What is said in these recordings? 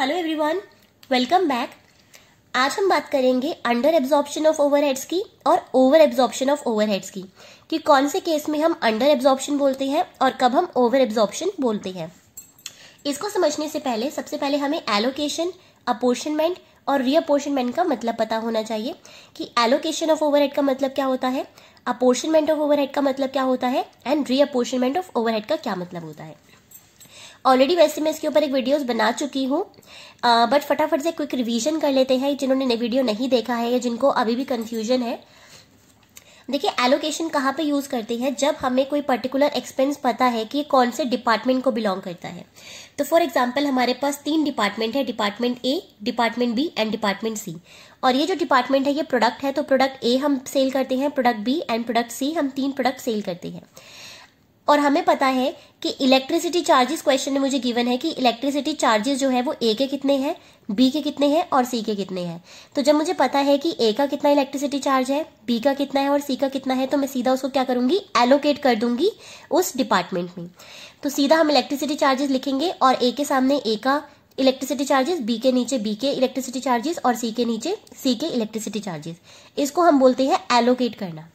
hello everyone welcome back आज हम बात करेंगे अंडर एब्जॉर्प्शन ऑफ ओवरहेड्स की और ओवर एब्जॉर्प्शन ऑफ ओवरहेड्स की कि कौन से केस में हम अंडर एब्जॉर्प्शन बोलते हैं और कब हम ओवर एब्जॉर्प्शन बोलते हैं इसको समझने से पहले सबसे पहले हमें एलोकेशन अपोर्शनमेंट और रीअपोर्शनमेंट का मतलब पता होना चाहिए कि एलोकेशन ऑफ ओवरहेड का मतलब क्या होता है अपोर्शनमेंट ऑफ ओवरहेड का मतलब क्या होता है एंड रीअपोर्शनमेंट ऑफ ओवरहेड का क्या मतलब होता है ऑलरेडी वैसे मैं इसके ऊपर एक वीडियोस बना चुकी हूँ बट फटाफट से क्विक रिवीजन कर लेते हैं जिन्होंने वीडियो नहीं देखा है या जिनको अभी भी कन्फ्यूजन है देखिए एलोकेशन कहाँ पे यूज़ करते हैं जब हमें कोई पर्टिकुलर एक्सपेंस पता है कि कौन से डिपार्टमेंट को बिलोंग करता है तो फॉर एग्जाम्पल हमारे पास तीन डिपार्टमेंट है department A department B and department C और ये जो डिपार्टमेंट है ये प्रोडक्ट है तो प्रोडक्ट ए हम सेल करते हैं product B and product C हम तीन प्रोडक्ट सेल करते हैं और हमें पता है कि इलेक्ट्रिसिटी चार्जेस क्वेश्चन में मुझे गिवन है कि इलेक्ट्रिसिटी चार्जेस जो है वो ए के कितने हैं बी के कितने हैं और सी के कितने हैं तो जब मुझे पता है कि ए का कितना इलेक्ट्रिसिटी चार्ज है बी का कितना है और सी का कितना है तो मैं सीधा उसको क्या करूंगी एलोकेट कर दूंगी उस डिपार्टमेंट में तो सीधा हम इलेक्ट्रिसिटी चार्जेस लिखेंगे और ए के सामने ए का इलेक्ट्रिसिटी चार्जेस बी के नीचे बी के इलेक्ट्रिसिटी चार्जेस और सी के नीचे सी के इलेक्ट्रिसिटी चार्जेस इसको हम बोलते हैं एलोकेट करना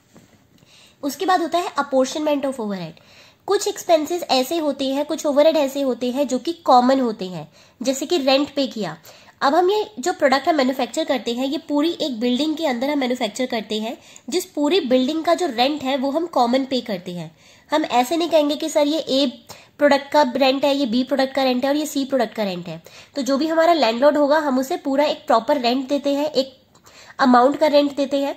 उसके बाद होता है अपोर्शनमेंट ऑफ ओवरहेड कुछ एक्सपेंसेस ऐसे होते हैं कुछ ओवरहेड ऐसे होते हैं जो कि कॉमन होते हैं जैसे कि रेंट पे किया अब हम ये जो प्रोडक्ट हम मैन्युफैक्चर करते हैं ये पूरी एक बिल्डिंग के अंदर हम मैन्युफैक्चर करते हैं जिस पूरी बिल्डिंग का जो रेंट है वो हम कॉमन पे करते हैं हम ऐसे नहीं कहेंगे कि सर ये ए प्रोडक्ट का रेंट है ये बी प्रोडक्ट का रेंट है और ये सी प्रोडक्ट का रेंट है तो जो भी हमारा लैंडलॉर्ड होगा हम उसे पूरा एक प्रॉपर रेंट देते हैं एक अमाउंट का रेंट देते हैं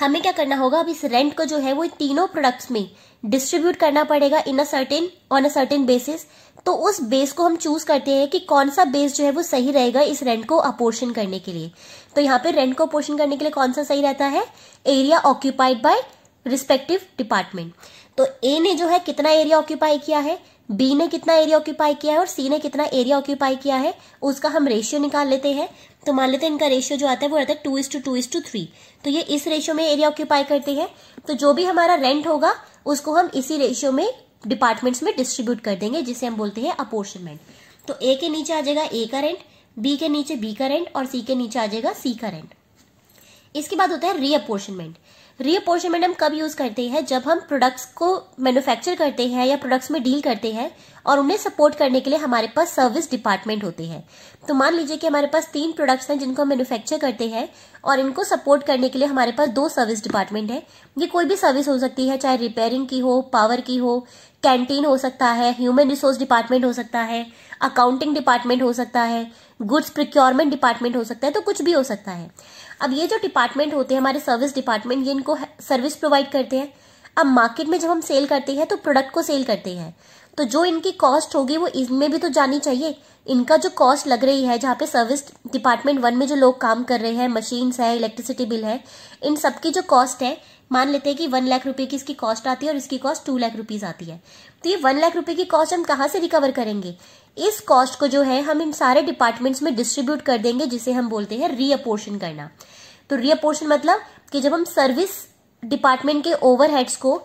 हमें क्या करना होगा अब इस रेंट को जो है वो तीनों प्रोडक्ट्स में डिस्ट्रीब्यूट करना पड़ेगा in a certain on a certain basis तो उस बेस को हम चूज करते हैं कि कौन सा बेस जो है वो सही रहेगा इस रेंट को अपोर्शन करने के लिए तो यहाँ पे रेंट को अपोर्शन करने के लिए कौन सा सही रहता है area occupied by respective department तो ए ने जो है कितना एरिया ऑक्यूपाई किया है बी ने कितना एरिया ऑक्यूपाई किया है और सी ने कितना एरिया ऑक्यूपाई किया है उसका हम रेशियो निकाल लेते हैं तो मान लेते हैं इनका रेशियो जो आता है वो आता है two is to two is to three तो ये इस रेशियो में एरिया ऑक्यूपाई करते हैं तो जो भी हमारा रेंट होगा उसको हम इसी रेशियो में डिपार्टमेंट्स में डिस्ट्रीब्यूट कर देंगे जिसे हम बोलते हैं अपोर्शनमेंट तो ए के नीचे आ जाएगा ए का रेंट बी के नीचे बी का रेंट और सी के नीचे आ जाएगा सी का रेंट इसके बाद होता है रीअपोर्शनमेंट रीअपोर्शनमेंट हम कब यूज करते हैं जब हम प्रोडक्ट्स को मैन्युफैक्चर करते हैं या प्रोडक्ट्स में डील करते हैं और उन्हें सपोर्ट करने के लिए हमारे पास सर्विस डिपार्टमेंट होते हैं तो मान लीजिए कि हमारे पास तीन प्रोडक्ट्स हैं जिनको हम मैन्युफैक्चर करते हैं और इनको सपोर्ट करने के लिए हमारे पास दो सर्विस डिपार्टमेंट है ये कोई भी सर्विस हो सकती है चाहे रिपेयरिंग की हो पावर की हो कैंटीन हो सकता है ह्यूमन रिसोर्स डिपार्टमेंट हो सकता है अकाउंटिंग डिपार्टमेंट हो सकता है गुड्स प्रिक्योरमेंट डिपार्टमेंट हो सकता है तो कुछ भी हो सकता है अब ये जो डिपार्टमेंट होते हैं हमारे सर्विस डिपार्टमेंट ये इनको सर्विस प्रोवाइड करते हैं अब मार्केट में जब हम सेल करते हैं तो प्रोडक्ट को सेल करते हैं तो जो इनकी कॉस्ट होगी वो इनमें भी तो जानी चाहिए इनका जो कॉस्ट लग रही है जहाँ पे सर्विस डिपार्टमेंट वन में जो लोग काम कर रहे हैं मशीन्स है इलेक्ट्रिसिटी बिल है इन सबकी जो कॉस्ट है मान लेते हैं कि वन लाख रुपए की इसकी कॉस्ट आती है और इसकी कॉस्ट टू लाख रुपीज आती है तो ये वन लाख रुपए की कॉस्ट हम कहाँ से रिकवर करेंगे इस कॉस्ट को जो है हम इन सारे डिपार्टमेंट्स में डिस्ट्रीब्यूट कर देंगे जिसे हम बोलते हैं रीअपोर्शन करना तो रीअपोर्शन मतलब कि जब हम सर्विस डिपार्टमेंट के ओवरहेड्स को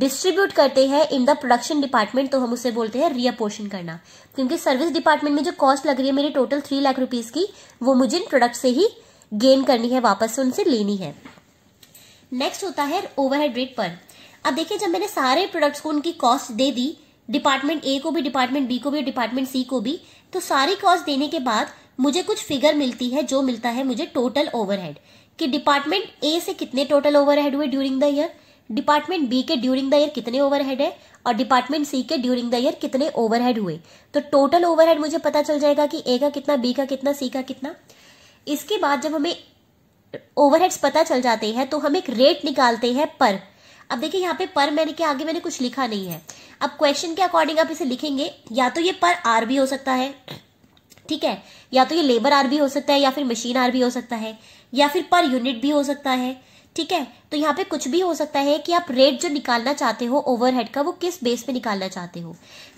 डिस्ट्रीब्यूट करते हैं इन द प्रोडक्शन डिपार्टमेंट तो हम उसे बोलते हैं रीअपोर्शन करना क्योंकि सर्विस डिपार्टमेंट में जो कॉस्ट लग रही है मेरी टोटल थ्री लाख रुपीज की वो मुझे इन प्रोडक्ट से ही गेन करनी है वापस से उनसे लेनी है नेक्स्ट होता है ओवरहेड रेट पर अब देखिए जब मैंने सारे प्रोडक्ट्स को उनकी cost they the department A को भी डिपार्टमेंट बी को भी डिपार्टमेंट सी को भी तो सारी कॉस्ट देने के बाद मुझे कुछ फिगर मिलती है जो मिलता है मुझे टोटल ओवरहेड कि डिपार्टमेंट ए से कितने टोटल ओवरहेड हुए during the year department B के ड्यूरिंग द ईयर कितने ओवरहेड है और डिपार्टमेंट सी के ड्यूरिंग द ईयर कितने ओवरहेड हुए तो टोटल ओवरहेड मुझे पता चल जाएगा कि ए का कितना बी का कितना सी का कितना इसके बाद जब हमें ओवरहेड्स पता चल जाते हैं तो हम एक रेट निकालते हैं पर अब देखिए यहाँ पे पर मैंने के आगे मैंने कुछ लिखा नहीं है अब क्वेश्चन के अकॉर्डिंग आप इसे लिखेंगे या तो ये पर आर भी हो सकता है ठीक है या तो ये लेबर आर भी हो सकता है या फिर मशीन आर भी हो सकता है या फिर पर यूनिट भी हो सकता है ठीक है तो यहाँ पे कुछ भी हो सकता है कि आप रेट जो निकालना चाहते हो ओवरहेड का वो किस बेस पे निकालना चाहते हो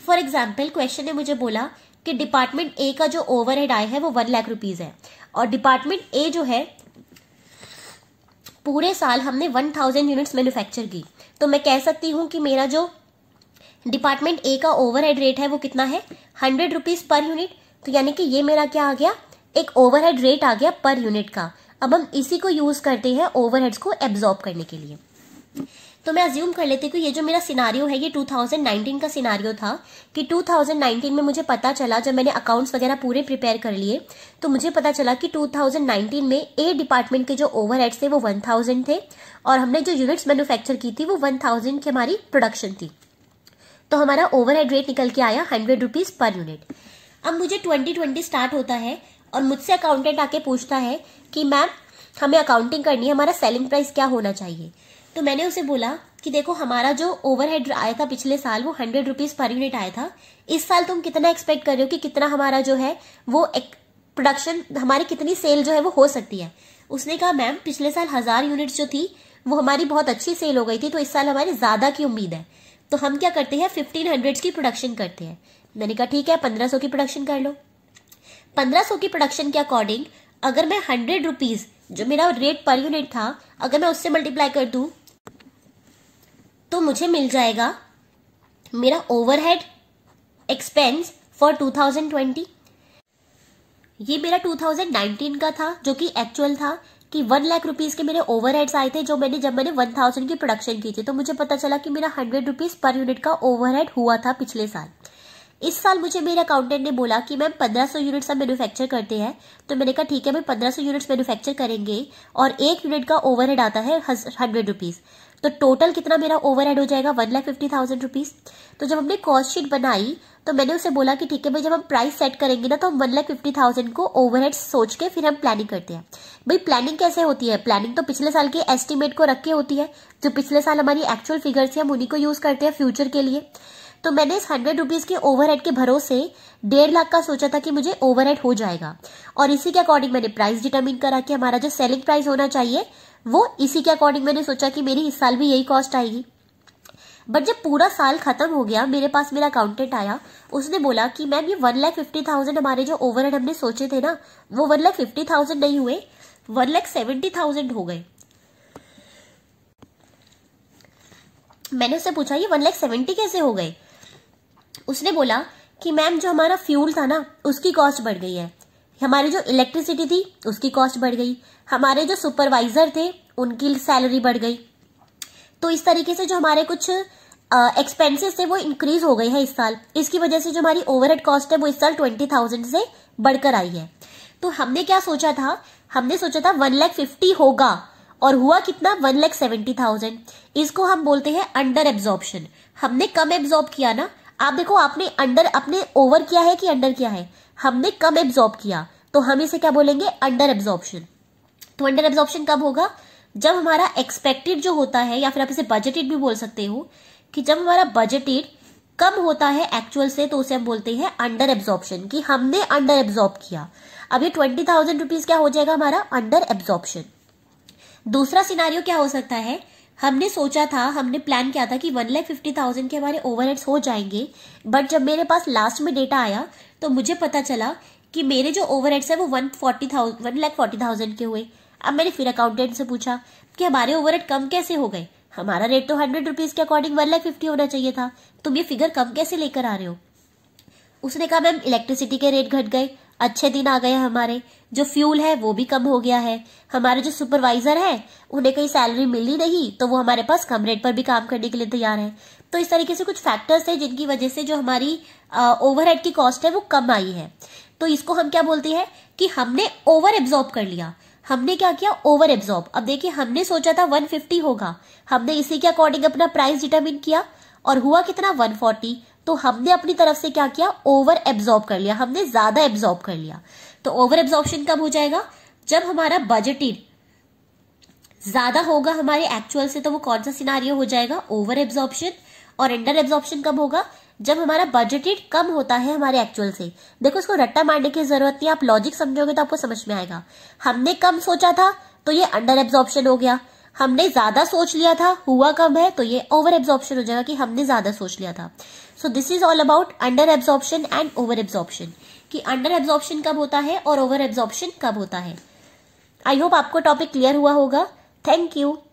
फॉर एग्जाम्पल क्वेश्चन ने मुझे बोला कि डिपार्टमेंट ए का जो ओवरहेड आया है वो वन लाख रुपीज है और डिपार्टमेंट ए जो है पूरे साल हमने वन थाउजेंड यूनिट्स मैन्युफैक्चर की तो मैं कह सकती हूँ कि मेरा जो डिपार्टमेंट ए का ओवरहेड रेट है वो कितना है हंड्रेड रुपीज़ पर यूनिट तो यानी कि ये मेरा क्या आ गया एक ओवरहेड रेट आ गया पर यूनिट का अब हम इसी को यूज़ करते हैं ओवरहेड्स को एब्जॉर्ब करने के लिए तो मैं अज्यूम कर लेती हूँ ये जो मेरा सिनारियो है ये 2019 का सिनारियो था कि 2019 में मुझे पता चला जब मैंने अकाउंट्स वगैरह पूरे प्रिपेयर कर लिए तो मुझे पता चला कि 2019 में ए डिपार्टमेंट के जो ओवर थे वो 1000 थे और हमने जो यूनिट्स मैन्युफैक्चर की थी वो 1000 की हमारी प्रोडक्शन थी तो हमारा ओवर रेट निकल के आया हंड्रेड रुपीज़ पर यूनिट अब मुझे ट्वेंटी ट्वेंटी स्टार्ट होता है और मुझसे अकाउंटेंट आके पूछता है कि मैम हमें अकाउंटिंग करनी है हमारा सेलिंग प्राइस क्या होना चाहिए तो मैंने उसे बोला कि देखो हमारा जो ओवरहेड आया था पिछले साल वो हंड्रेड रुपीज पर यूनिट आया था इस साल तुम कितना एक्सपेक्ट कर रहे हो कि कितना हमारा जो है वो प्रोडक्शन हमारी कितनी सेल जो है वो हो सकती है उसने कहा मैम पिछले साल हजार यूनिट्स जो थी वो हमारी बहुत अच्छी सेल हो गई थी तो इस साल हमारी ज्यादा की उम्मीद है तो हम क्या करते हैं फिफ्टीन हंड्रेड की प्रोडक्शन करते हैं मैंने कहा ठीक है पंद्रह सौ की प्रोडक्शन कर लो पंद्रह सौ की प्रोडक्शन के अकॉर्डिंग अगर मैं हंड्रेड रुपीज जो मेरा रेट पर यूनिट था अगर मैं उससे मल्टीप्लाई कर दूं तो मुझे मिल जाएगा मेरा ओवरहेड एक्सपेंस फॉर 2020 ये मेरा 2019 का था जो कि एक्चुअल था कि वन लाख रुपीज के मेरे ओवरहेड्स आए थे जो मैंने जब मैंने वन थाउजेंड की प्रोडक्शन की थी तो मुझे पता चला कि मेरा हंड्रेड रुपीज पर यूनिट का ओवरहेड हुआ था पिछले साल इस साल मुझे मेरे अकाउंटेंट ने बोला कि मैम 1500 यूनिट्स हम मैन्युफैक्चर करते हैं तो मैंने कहा ठीक है मैं 1500 यूनिट्स मैन्युफैक्चर करेंगे और एक यूनिट का ओवरहेड आता है हंड्रेड रुपीज़ तो टोटल कितना मेरा ओवरहेड हो जाएगा one lakh fifty thousand rupees तो जब हमने कॉस्ट शीट बनाई तो मैंने उसे बोला कि ठीक है भाई जब हम प्राइस सेट करेंगे ना तो हम वन लाख फिफ्टी थाउजेंड को ओवरहेड सोच के फिर हम प्लानिंग करते हैं भाई प्लानिंग कैसे होती है प्लानिंग तो पिछले साल के एस्टिमेट को रख के होती है जो पिछले साल हमारी एक्चुअल फिगर्स है हम उन्हीं को यूज़ करते हैं फ्यूचर के लिए तो मैंने इस हंड्रेड रुपीज़ के ओवरहेड के भरोसे डेढ़ लाख का सोचा था कि मुझे ओवरहेड हो जाएगा और इसी के अकॉर्डिंग मैंने प्राइस डिटर्मिन करा कि हमारा जो सेलिंग प्राइस होना चाहिए वो इसी के अकॉर्डिंग मैंने सोचा कि मेरी इस साल भी यही कॉस्ट आएगी बट जब पूरा साल खत्म हो गया मेरे पास मेरा अकाउंटेंट आया उसने बोला कि मैम ये वन लाख फिफ्टी थाउजेंड हमारे जो ओवर हेड हमने सोचे थे ना वो वन लाख फिफ्टी थाउजेंड नहीं हुए वन लाख सेवेंटी थाउजेंड हो गए मैंने उससे पूछा ये वन लाख सेवेंटी कैसे हो गए उसने बोला कि मैम जो हमारा फ्यूल था ना उसकी कॉस्ट बढ़ गई है हमारी जो इलेक्ट्रिसिटी थी उसकी कॉस्ट बढ़ गई हमारे जो सुपरवाइजर थे उनकी सैलरी बढ़ गई तो इस तरीके से जो हमारे कुछ एक्सपेंसेस थे वो इंक्रीज हो गए हैं इस साल इसकी वजह से जो हमारी ओवरहेड कॉस्ट है वो इस साल ट्वेंटी थाउजेंड से बढ़कर आई है तो हमने क्या सोचा था हमने सोचा था वन लैख फिफ्टी होगा और हुआ कितना वन लैख सेवेंटी थाउजेंड इसको हम बोलते हैं अंडर एब्जॉर्प्शन हमने कम एब्जॉर्ब किया ना आप देखो आपने अंडर अपने ओवर किया है कि अंडर किया है हमने कम एब्जॉर्ब किया तो हम इसे क्या बोलेंगे अंडर एब्जॉर्प्शन तो अंडर एब्जॉर्प्शन कब होगा जब हमारा एक्सपेक्टेड जो होता है या फिर आप इसे बजटेड भी बोल सकते हो कि जब हमारा बजटेड कम होता है एक्चुअल से तो उसे हम बोलते हैं अंडर एब्जॉर्प्शन कि हमने अंडर एब्जॉर्ब किया अब ये ट्वेंटी थाउजेंड रुपीज क्या हो जाएगा हमारा अंडर एब्जॉर्प्शन दूसरा सिनारियो क्या हो सकता है हमने सोचा था हमने प्लान किया था कि वन लाख फिफ्टी थाउजेंड के हमारे ओवर हो जाएंगे बट जब मेरे पास लास्ट में डेटा आया तो मुझे पता चला कि मेरे जो ओवर हेड्स है वो one forty thousand one lakh forty thousand के हुए अब मैंने फिर अकाउंटेंट से पूछा कि हमारे हेड कम कैसे हो गए हमारा रेट तो हंड्रेड रुपीज़ के अकॉर्डिंग वन लाख फिफ्टी होना चाहिए था तुम ये फिगर कम कैसे लेकर आ रहे हो उसने कहा मैम इलेक्ट्रिसिटी के रेट घट गए अच्छे दिन आ गए हमारे जो फ्यूल है वो भी कम हो गया है हमारे जो सुपरवाइजर है उन्हें कहीं सैलरी मिली नहीं तो वो हमारे पास कम रेट पर भी काम करने के लिए तैयार है तो इस तरीके से कुछ फैक्टर्स है जिनकी वजह से जो हमारी ओवरहेड की कॉस्ट है वो कम आई है तो इसको हम क्या बोलते हैं कि हमने ओवर एब्जॉर्ब कर लिया हमने क्या किया ओवर एब्जॉर्ब अब देखिए हमने सोचा था 150 होगा हमने इसी के अकॉर्डिंग अपना प्राइस डिटरमिन किया और हुआ कितना 140 तो हमने अपनी तरफ से क्या किया ओवर एब्जॉर्ब कर लिया हमने ज्यादा एब्जॉर्ब कर लिया तो ओवर एब्जॉर्प्शन कब हो जाएगा जब हमारा बजटेड ज्यादा होगा हमारे एक्चुअल से तो वो कौन सा सिनारियो हो जाएगा ओवर एब्जॉर्प्शन और अंडर एब्जॉर्प्शन कब होगा जब हमारा बजटेड कम होता है हमारे एक्चुअल से देखो इसको रट्टा मारने की जरूरत नहीं आप लॉजिक समझोगे तो आपको समझ में आएगा हमने कम सोचा था तो ये अंडर एब्जॉर्प्शन हो गया हमने ज्यादा सोच लिया था हुआ कम है तो ये ओवर एब्जॉर्प्शन हो जाएगा कि हमने ज्यादा सोच लिया था so this is all about under absorption and over absorption कि अंडर एब्जॉर्प्शन कब होता है और ओवर एब्जॉर्प्शन कब होता है आई होप आपको टॉपिक क्लियर हुआ होगा थैंक यू